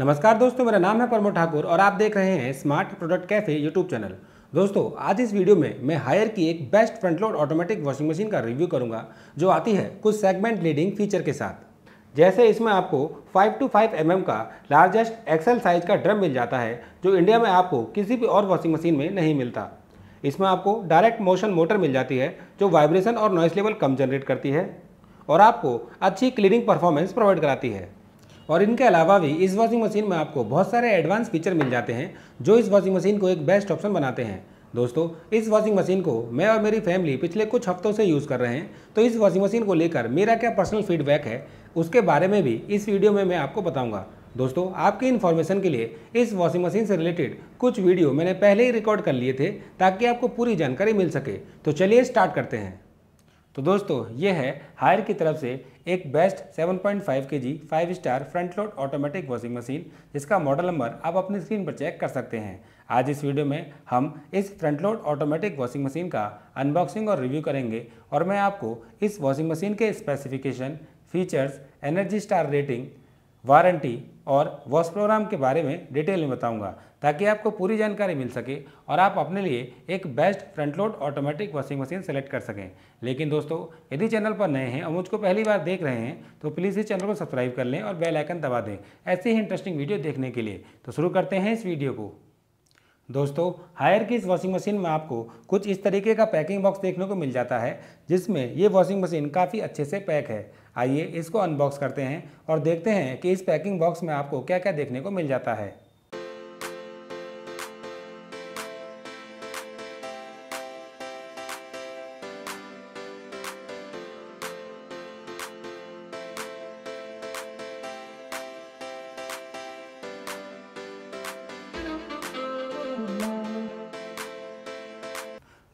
नमस्कार दोस्तों मेरा नाम है प्रमोद ठाकुर और आप देख रहे हैं smart product cafe YouTube channel दोस्तों आज इस वीडियो में मैं हायर की एक best front load automatic washing machine का रिव्यू करूंगा जो आती है कुछ सेगमेंट लीडिंग फीचर के साथ जैसे इसमें आपको 5 टू 5 एम mm का लार्जेस्ट एक्सेल साइज का ड्रम मिल जाता है जो इंडिया में आपको किसी भी और वॉशिंग मशीन में नहीं मिलता इसमें आपको डायरेक्ट मोशन मोटर मिल जाती है जो वाइब्रेशन और नॉइस लेवल कम जनरेट करती है और आपको अच्छी क्लीनिंग परफॉर्मेंस प्रोवाइड कराती है और इनके अलावा भी इस वॉशिंग मशीन में आपको बहुत सारे एडवांस फीचर मिल जाते हैं जो इस वॉशिंग मशीन को एक बेस्ट ऑप्शन बनाते हैं दोस्तों इस वॉशिंग मशीन को मैं और मेरी फैमिली पिछले कुछ हफ्तों से यूज़ कर रहे हैं तो इस वॉशिंग मशीन को लेकर मेरा क्या पर्सनल फीडबैक है उसके बारे में भी इस वीडियो में मैं आपको बताऊँगा दोस्तों आपकी इन्फॉर्मेशन के लिए इस वॉशिंग मशीन से रिलेटेड कुछ वीडियो मैंने पहले ही रिकॉर्ड कर लिए थे ताकि आपको पूरी जानकारी मिल सके तो चलिए स्टार्ट करते हैं तो दोस्तों ये है हायर की तरफ से एक best 7.5 point K G five star front load automatic washing machine जिसका मॉडल नंबर आप अपनी स्क्रीन पर चेक कर सकते हैं आज इस वीडियो में हम इस front load automatic washing machine का अनबॉक्सिंग और रिव्यू करेंगे और मैं आपको इस वॉशिंग मशीन के specification features energy star rating warranty और वॉश प्रोग्राम के बारे में डिटेल में बताऊंगा ताकि आपको पूरी जानकारी मिल सके और आप अपने लिए एक best front load automatic washing machine select कर सकें लेकिन दोस्तों यदि चैनल पर नए हैं और मुझको पहली बार देख रहे हैं तो प्लीज़ इस चैनल को सब्सक्राइब कर लें और बेल आइकन दबा दें ऐसे ही इंटरेस्टिंग वीडियो देखने के लिए तो शुरू करते हैं इस वीडियो को दोस्तों हायर की इस वॉशिंग मशीन में आपको कुछ इस तरीके का पैकिंग बॉक्स देखने को मिल जाता है जिसमें ये वॉशिंग मशीन काफ़ी अच्छे से पैक है आइए इसको अनबॉक्स करते हैं और देखते हैं कि इस पैकिंग बॉक्स में आपको क्या क्या देखने को मिल जाता है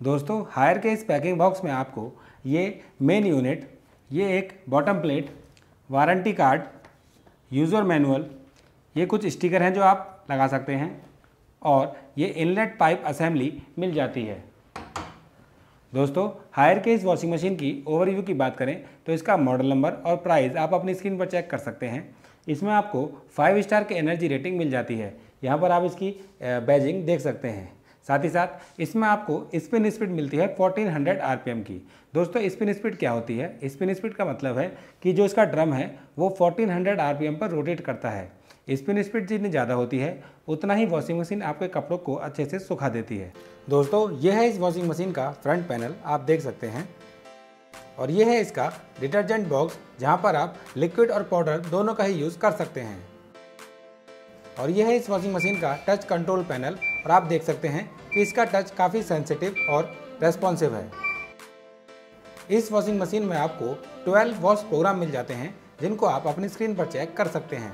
दोस्तों हायर के इस पैकिंग बॉक्स में आपको ये मेन यूनिट ये एक bottom plate warranty card user manual ये कुछ स्टिकर हैं जो आप लगा सकते हैं और ये इनलेट पाइप असेंबली मिल जाती है दोस्तों हायर के इस वॉशिंग मशीन की ओवरव्यू की बात करें तो इसका मॉडल नंबर और प्राइस आप अपनी स्क्रीन पर चेक कर सकते हैं इसमें आपको फाइव स्टार की एनर्जी रेटिंग मिल जाती है यहाँ पर आप इसकी बैजिंग देख सकते हैं साथ ही साथ इसमें आपको स्पिन स्पीड मिलती है 1400 आरपीएम की दोस्तों स्पिन स्पीड क्या होती है स्पिन स्पीड का मतलब है कि जो इसका ड्रम है वो 1400 आरपीएम पर रोटेट करता है स्पिन स्पीड जितनी ज़्यादा होती है उतना ही वॉशिंग मशीन आपके कपड़ों को अच्छे से सुखा देती है दोस्तों यह है इस वॉशिंग मशीन का फ्रंट पैनल आप देख सकते हैं और यह है इसका डिटर्जेंट बॉक्स जहाँ पर आप लिक्विड और पाउडर दोनों का ही यूज़ कर सकते हैं और यह है इस वॉशिंग मशीन का टच कंट्रोल पैनल और आप देख सकते हैं कि इसका टच काफ़ी सेंसिटिव और रेस्पॉन्सिव है इस वॉशिंग मशीन में आपको 12 वॉश प्रोग्राम मिल जाते हैं जिनको आप अपनी स्क्रीन पर चेक कर सकते हैं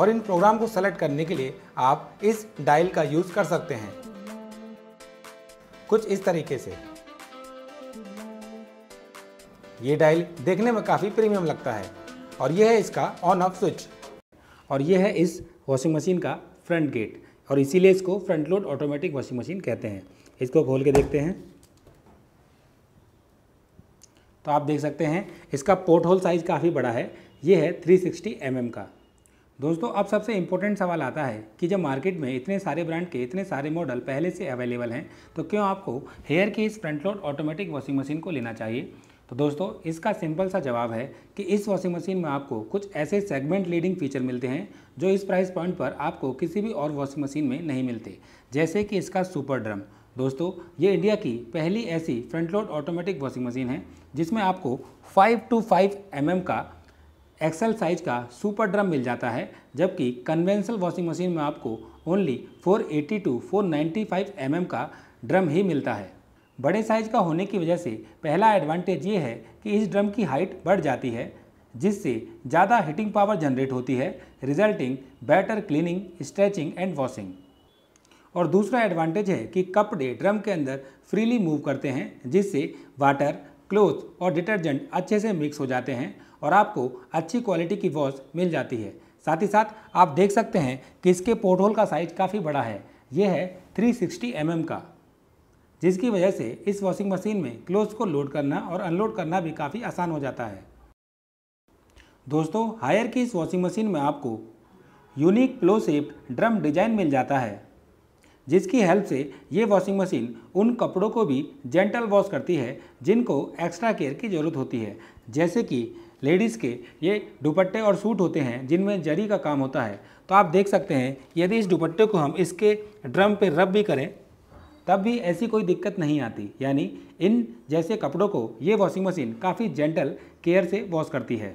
और इन प्रोग्राम को सेलेक्ट करने के लिए आप इस डायल का यूज़ कर सकते हैं कुछ इस तरीके से ये डायल देखने में काफ़ी प्रीमियम लगता है और यह है इसका ऑन ऑफ स्विच और ये है इस वॉशिंग मशीन का फ्रंट गेट और इसीलिए इसको front load automatic washing machine कहते हैं इसको खोल के देखते हैं तो आप देख सकते हैं इसका पोर्ट होल साइज़ काफ़ी बड़ा है ये है 360 सिक्सटी mm का दोस्तों अब सबसे इम्पोर्टेंट सवाल आता है कि जब मार्केट में इतने सारे ब्रांड के इतने सारे मॉडल पहले से अवेलेबल हैं तो क्यों आपको हेयर की इस front load automatic washing machine को लेना चाहिए तो दोस्तों इसका सिंपल सा जवाब है कि इस वॉशिंग मशीन में आपको कुछ ऐसे सेगमेंट लीडिंग फीचर मिलते हैं जो इस प्राइस पॉइंट पर आपको किसी भी और वॉशिंग मशीन में नहीं मिलते जैसे कि इसका सुपर ड्रम दोस्तों ये इंडिया की पहली ऐसी front load automatic washing machine है जिसमें आपको 5 टू 5 एम का एक्सल साइज का सुपर ड्रम मिल जाता है जबकि कन्वेंशनल वॉशिंग मशीन में आपको only 480 two five M mm का ड्रम ही मिलता है बड़े साइज का होने की वजह से पहला एडवांटेज ये है कि इस ड्रम की हाइट बढ़ जाती है जिससे ज़्यादा हीटिंग पावर जनरेट होती है resulting better cleaning stretching and washing और दूसरा एडवांटेज है कि कपड़े ड्रम के अंदर फ्रीली मूव करते हैं जिससे वाटर क्लोथ और डिटर्जेंट अच्छे से मिक्स हो जाते हैं और आपको अच्छी क्वालिटी की वॉश मिल जाती है साथ ही साथ आप देख सकते हैं कि इसके पोर्टहोल का साइज काफ़ी बड़ा है यह है 360 सिक्सटी mm का जिसकी वजह से इस वॉशिंग मशीन में क्लोथ्स को लोड करना और अनलोड करना भी काफ़ी आसान हो जाता है दोस्तों हायर की इस वॉशिंग मशीन में आपको unique plow shaped drum design मिल जाता है जिसकी हेल्प से ये वॉशिंग मशीन उन कपड़ों को भी जेंटल वॉश करती है जिनको एक्स्ट्रा केयर की ज़रूरत होती है जैसे कि लेडीज़ के ये दुपट्टे और सूट होते हैं जिनमें जरी का काम होता है तो आप देख सकते हैं यदि इस दुपट्टे को हम इसके ड्रम पर रब भी करें तब भी ऐसी कोई दिक्कत नहीं आती यानी इन जैसे कपड़ों को ये वॉशिंग मशीन काफ़ी जेंटल केयर से वॉश करती है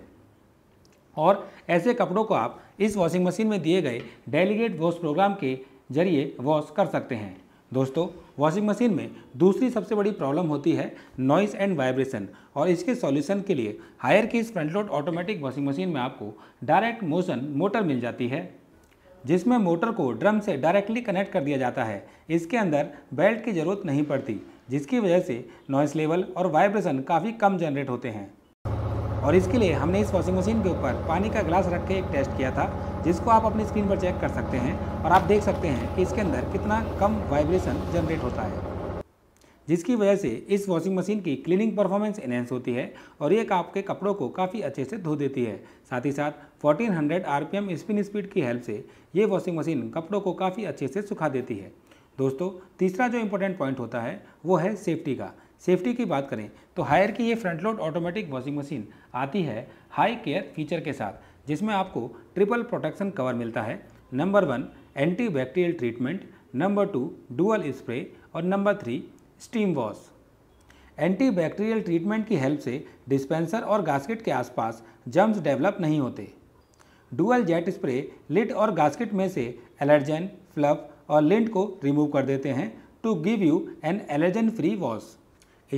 और ऐसे कपड़ों को आप इस वॉशिंग मशीन में दिए गए डेलीगेट वॉश प्रोग्राम के जरिए वॉश कर सकते हैं दोस्तों वॉशिंग मशीन में दूसरी सबसे बड़ी प्रॉब्लम होती है नॉइस एंड वाइब्रेशन और इसके सॉल्यूशन के लिए हायर की front load automatic washing machine में आपको डायरेक्ट मोशन मोटर मिल जाती है जिसमें मोटर को ड्रम से डायरेक्टली कनेक्ट कर दिया जाता है इसके अंदर बेल्ट की ज़रूरत नहीं पड़ती जिसकी वजह से नॉइस लेवल और वाइब्रेशन काफ़ी कम जनरेट होते हैं और इसके लिए हमने इस वॉशिंग मशीन के ऊपर पानी का ग्लास रख के एक टेस्ट किया था जिसको आप अपनी स्क्रीन पर चेक कर सकते हैं और आप देख सकते हैं कि इसके अंदर कितना कम वाइब्रेशन जनरेट होता है जिसकी वजह से इस वॉशिंग मशीन की क्लीनिंग परफॉर्मेंस एनहेंस होती है और ये आपके कपड़ों को काफ़ी अच्छे से धो देती है साथ ही साथ 1400 आरपीएम स्पिन स्पीड की हेल्प से ये वॉशिंग मशीन कपड़ों को काफ़ी अच्छे से सुखा देती है दोस्तों तीसरा जो इम्पोर्टेंट पॉइंट होता है वो है सेफ्टी का सेफ्टी की बात करें तो हायर की ये front load automatic washing machine आती है हाई केयर फीचर के साथ जिसमें आपको ट्रिपल प्रोटेक्शन कवर मिलता है number one anti bacterial treatment number two dual spray और number three steam wash antibacterial treatment की हेल्प से डिस्पेंसर और गास्केट के आसपास जम्स डेवलप नहीं होते डुअल जेट स्प्रे लिट और गास्केट में से एलर्जन फ्लफ और लिंट को रिमूव कर देते हैं to give you an allergen free wash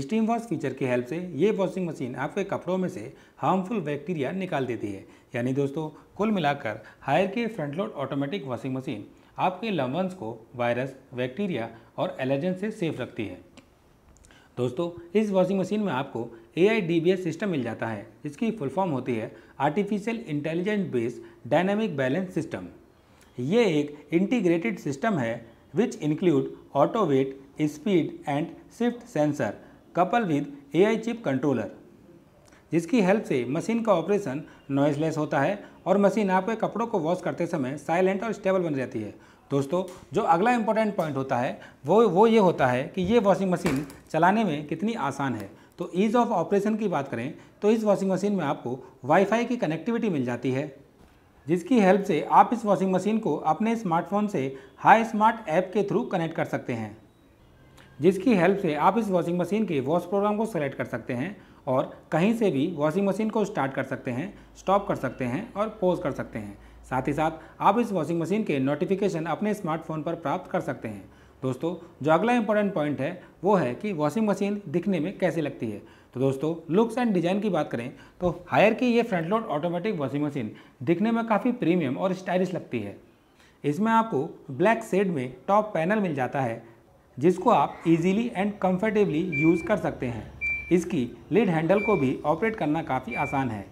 steam wash feature की हेल्प से ये वॉशिंग मशीन आपके कपड़ों में से हार्मफुल बैक्टीरिया निकाल देती है यानी दोस्तों कुल मिलाकर हायर के front load automatic washing machine आपके लम्बन्स को वायरस बैक्टीरिया और एलर्जन से सेफ रखती है दोस्तों इस वॉशिंग मशीन में आपको ए आई सिस्टम मिल जाता है इसकी फुल फॉर्म होती है artificial intelligent based dynamic balance system ये एक इंटीग्रेटेड सिस्टम है which include auto weight speed and swift sensor couple with a chip controller जिसकी हेल्प से मशीन का ऑपरेशन नॉइजलेस होता है और मशीन आपके कपड़ों को वॉश करते समय साइलेंट और स्टेबल बन जाती है दोस्तों जो अगला इम्पोर्टेंट पॉइंट होता है वो वो ये होता है कि ये वॉशिंग मशीन चलाने में कितनी आसान है तो ईज़ ऑफ ऑपरेशन की बात करें तो इस वॉशिंग मशीन में आपको वाईफाई की कनेक्टिविटी मिल जाती है जिसकी हेल्प से आप इस वॉशिंग मशीन को अपने स्मार्टफोन से हाई स्मार्ट ऐप के थ्रू कनेक्ट कर सकते हैं जिसकी हेल्प से आप इस वॉशिंग मशीन के वॉश प्रोग्राम को सेलेक्ट कर सकते हैं और कहीं से भी वॉशिंग मशीन को स्टार्ट कर सकते हैं स्टॉप कर सकते हैं और पोज कर सकते हैं साथ ही साथ आप इस वॉशिंग मशीन के नोटिफिकेशन अपने स्मार्टफोन पर प्राप्त कर सकते हैं दोस्तों जो अगला इंपॉर्टेंट पॉइंट है वो है कि वॉशिंग मशीन दिखने में कैसी लगती है तो दोस्तों लुक्स एंड डिज़ाइन की बात करें तो हायर की ये front load automatic washing machine दिखने में काफ़ी प्रीमियम और स्टाइलिश लगती है इसमें आपको ब्लैक सेड में टॉप पैनल मिल जाता है जिसको आप इजीली एंड कंफर्टेबली यूज़ कर सकते हैं इसकी लिड हैंडल को भी ऑपरेट करना काफ़ी आसान है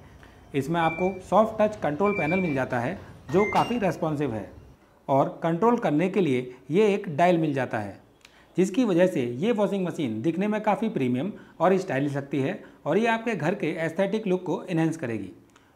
इसमें आपको सॉफ्ट टच कंट्रोल पैनल मिल जाता है जो काफ़ी रेस्पॉन्सिव है और कंट्रोल करने के लिए ये एक डायल मिल जाता है जिसकी वजह से ये वॉशिंग मशीन दिखने में काफ़ी प्रीमियम और स्टाइलिश लगती है और ये आपके घर के एस्थेटिक लुक को इन्हेंस करेगी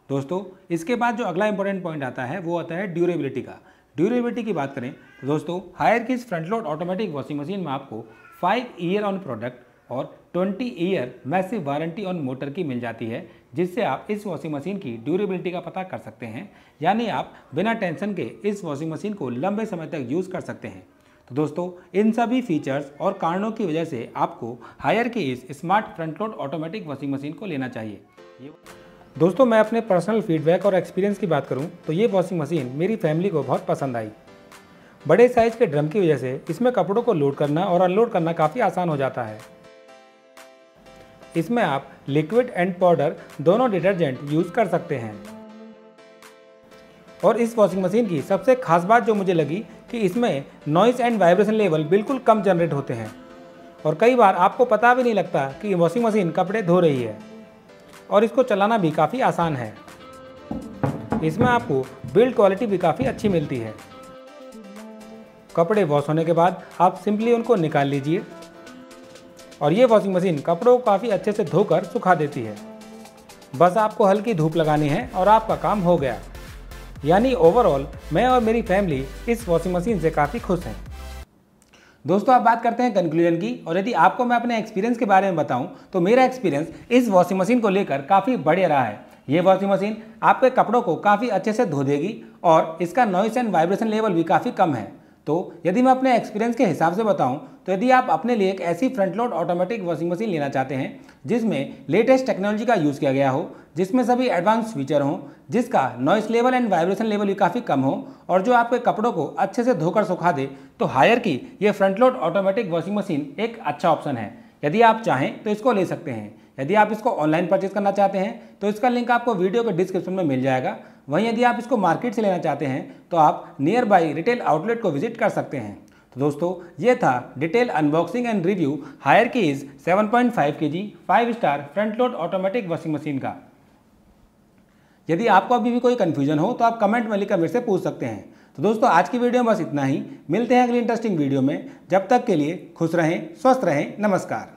दोस्तों इसके बाद जो अगला इंपॉर्टेंट पॉइंट आता है वो आता है ड्यूरेबिलिटी का ड्यूरेबिलिटी की बात करें तो दोस्तों हायर की front load automatic washing machine में आपको फाइव ईयर ऑन प्रोडक्ट और 20 year massive warranty on motor की मिल जाती है जिससे आप इस वॉशिंग मशीन की ड्यूरेबिलिटी का पता कर सकते हैं यानी आप बिना टेंशन के इस वॉशिंग मशीन को लंबे समय तक यूज़ कर सकते हैं तो दोस्तों इन सभी फीचर्स और कारणों की वजह से आपको हायर की इस smart front load automatic washing machine को लेना चाहिए दोस्तों मैं अपने पर्सनल फीडबैक और एक्सपीरियंस की बात करूं तो ये वॉशिंग मशीन मेरी फैमिली को बहुत पसंद आई बड़े साइज़ के ड्रम की वजह से इसमें कपड़ों को लोड करना और अनलोड करना काफ़ी आसान हो जाता है इसमें आप लिक्विड एंड पाउडर दोनों डिटर्जेंट यूज़ कर सकते हैं और इस वॉशिंग मशीन की सबसे खास बात जो मुझे लगी कि इसमें नॉइस एंड वाइब्रेशन लेवल बिल्कुल कम जनरेट होते हैं और कई बार आपको पता भी नहीं लगता कि वॉशिंग मशीन कपड़े धो रही है और इसको चलाना भी काफ़ी आसान है इसमें आपको बिल्ड क्वालिटी भी काफ़ी अच्छी मिलती है कपड़े वॉश होने के बाद आप सिंपली उनको निकाल लीजिए और ये वॉशिंग मशीन कपड़ों को काफ़ी अच्छे से धोकर सुखा देती है बस आपको हल्की धूप लगानी है और आपका काम हो गया यानी ओवरऑल मैं और मेरी फैमिली इस वॉशिंग मशीन से काफ़ी खुश हैं दोस्तों आप बात करते हैं कंक्लूजन की और यदि आपको मैं अपने एक्सपीरियंस के बारे में बताऊं तो मेरा एक्सपीरियंस इस वॉशिंग मशीन को लेकर काफ़ी बढ़िया रहा है ये वॉशिंग मशीन आपके कपड़ों को काफ़ी अच्छे से धो देगी और इसका नॉइस एंड वाइब्रेशन लेवल भी काफ़ी कम है तो यदि मैं अपने एक्सपीरियंस के हिसाब से बताऊं तो यदि आप अपने लिए एक ऐसी front load automatic washing machine लेना चाहते हैं जिसमें लेटेस्ट टेक्नोलॉजी का यूज़ किया गया हो जिसमें सभी एडवांस फीचर हों जिसका noise level and vibration level भी काफ़ी कम हो और जो आपके कपड़ों को अच्छे से धोकर सुखा दे तो हायर की ये front load automatic washing machine एक अच्छा ऑप्शन है यदि आप चाहें तो इसको ले सकते हैं यदि आप इसको ऑनलाइन परचेज करना चाहते हैं तो इसका लिंक आपको वीडियो के डिस्क्रिप्शन में मिल जाएगा वहीं यदि आप इसको मार्केट से लेना चाहते हैं तो आप नियर बाई रिटेल आउटलेट को विजिट कर सकते हैं तो दोस्तों ये था detail unboxing and review Haier की is 7.5 point K G five star front load automatic washing machine का यदि आपको अभी भी कोई कन्फ्यूजन हो तो आप कमेंट में लिखकर मेरे से पूछ सकते हैं तो दोस्तों आज की वीडियो में बस इतना ही मिलते हैं अगली इंटरेस्टिंग वीडियो में जब तक के लिए खुश रहें स्वस्थ रहें नमस्कार